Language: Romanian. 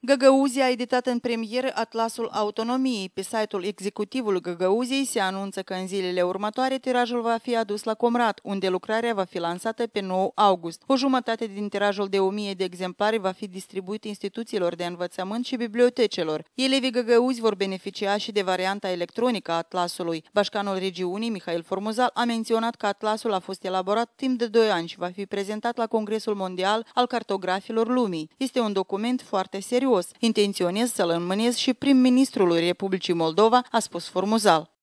Găgăuzia a editat în premieră Atlasul Autonomiei. Pe site-ul executivului Găgăuziei se anunță că în zilele următoare tirajul va fi adus la Comrat, unde lucrarea va fi lansată pe 9 august. O jumătate din tirajul de 1000 de exemplare va fi distribuit instituțiilor de învățământ și bibliotecelor. Elevii găgăuzi vor beneficia și de varianta electronică a atlasului. Bașcanul regiunii, Mihail Formuzal, a menționat că atlasul a fost elaborat timp de 2 ani și va fi prezentat la Congresul Mondial al Cartografilor Lumii. Este un document foarte serios serios. Intenționez să-l înmânez și prim-ministrului Republicii Moldova, a spus Formuzal.